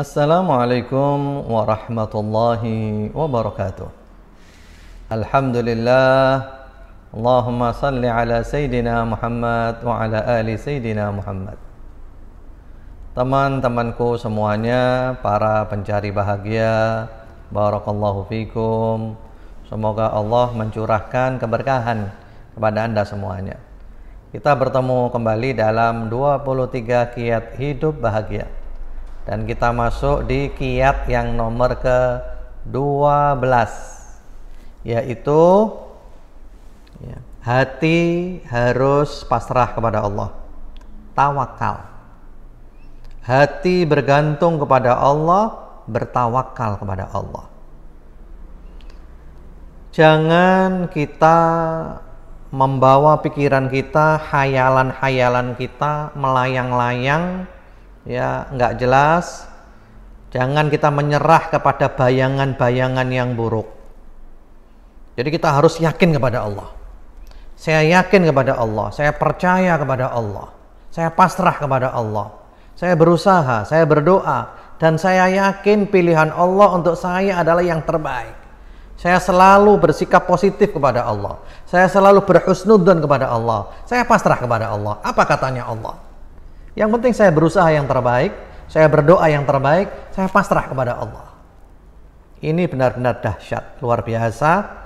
Assalamualaikum warahmatullahi wabarakatuh. Alhamdulillah. Allahumma salli ala Sayyidina Muhammad wa ala ali Sayyidina Muhammad. Teman-temanku semuanya, para pencari bahagia, barakallahu fikum. Semoga Allah mencurahkan keberkahan kepada Anda semuanya. Kita bertemu kembali dalam 23 kiat hidup bahagia dan kita masuk di kiat yang nomor ke-12 yaitu ya, hati harus pasrah kepada Allah tawakal hati bergantung kepada Allah bertawakal kepada Allah jangan kita membawa pikiran kita, hayalan-hayalan kita melayang-layang ya nggak jelas jangan kita menyerah kepada bayangan-bayangan yang buruk jadi kita harus yakin kepada Allah saya yakin kepada Allah saya percaya kepada Allah saya pasrah kepada Allah saya berusaha saya berdoa dan saya yakin pilihan Allah untuk saya adalah yang terbaik saya selalu bersikap positif kepada Allah. Saya selalu berhusnudun kepada Allah. Saya pasrah kepada Allah. Apa katanya Allah? Yang penting saya berusaha yang terbaik, saya berdoa yang terbaik, saya pasrah kepada Allah. Ini benar-benar dahsyat, luar biasa.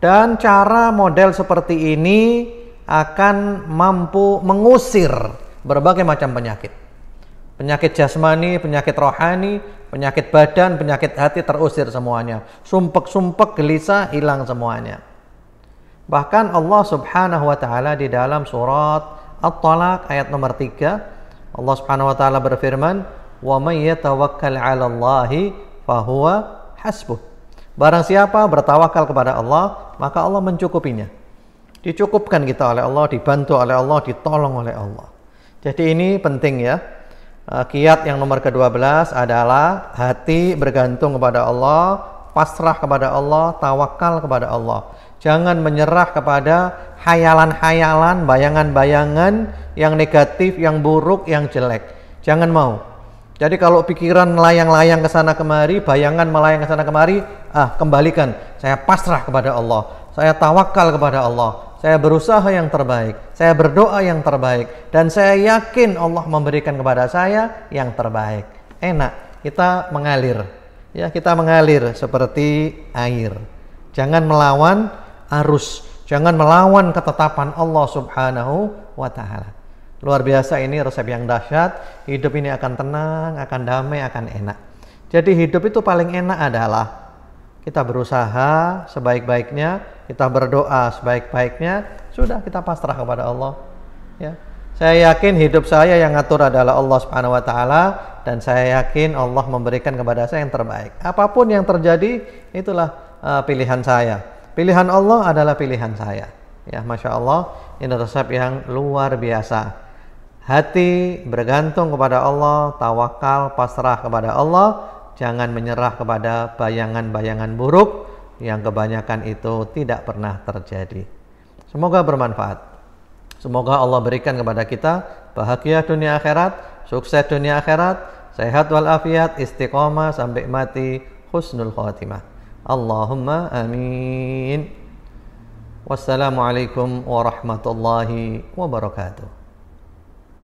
Dan cara model seperti ini akan mampu mengusir berbagai macam penyakit. Penyakit jasmani, penyakit rohani, penyakit badan, penyakit hati terusir semuanya. Sumpek-sumpek gelisah hilang semuanya. Bahkan Allah Subhanahu wa taala di dalam surat At-Talaq ayat nomor 3 Allah Subhanahu wa taala berfirman, "Wa may yatawakkal 'ala Allahi fahuwa hasbuh." Barang siapa bertawakal kepada Allah, maka Allah mencukupinya. Dicukupkan kita oleh Allah, dibantu oleh Allah, ditolong oleh Allah. Jadi ini penting ya. Eh, kiat yang nomor ke-12 adalah hati bergantung kepada Allah, pasrah kepada Allah, tawakal kepada Allah. Jangan menyerah kepada hayalan-hayalan, bayangan-bayangan yang negatif, yang buruk, yang jelek. Jangan mau. Jadi kalau pikiran melayang-layang ke sana kemari, bayangan melayang ke sana kemari, ah kembalikan. Saya pasrah kepada Allah. Saya tawakal kepada Allah. Saya berusaha yang terbaik. Saya berdoa yang terbaik dan saya yakin Allah memberikan kepada saya yang terbaik. Enak, kita mengalir. Ya, kita mengalir seperti air. Jangan melawan arus, jangan melawan ketetapan Allah Subhanahu wa taala. Luar biasa ini resep yang dahsyat. Hidup ini akan tenang, akan damai, akan enak. Jadi hidup itu paling enak adalah kita berusaha sebaik-baiknya, kita berdoa sebaik-baiknya, sudah kita pasrah kepada Allah. Ya, saya yakin hidup saya yang ngatur adalah Allah Subhanahu wa taala dan saya yakin Allah memberikan kepada saya yang terbaik. Apapun yang terjadi itulah uh, pilihan saya. Pilihan Allah adalah pilihan saya. Ya, Masya Allah, ini resep yang luar biasa. Hati bergantung kepada Allah, tawakal, pasrah kepada Allah, jangan menyerah kepada bayangan-bayangan buruk yang kebanyakan itu tidak pernah terjadi. Semoga bermanfaat. Semoga Allah berikan kepada kita bahagia dunia akhirat, sukses dunia akhirat, sehat walafiat, istiqomah sampai mati, husnul khatimah. Allahumma amin. Wassalamualaikum warahmatullahi wabarakatuh.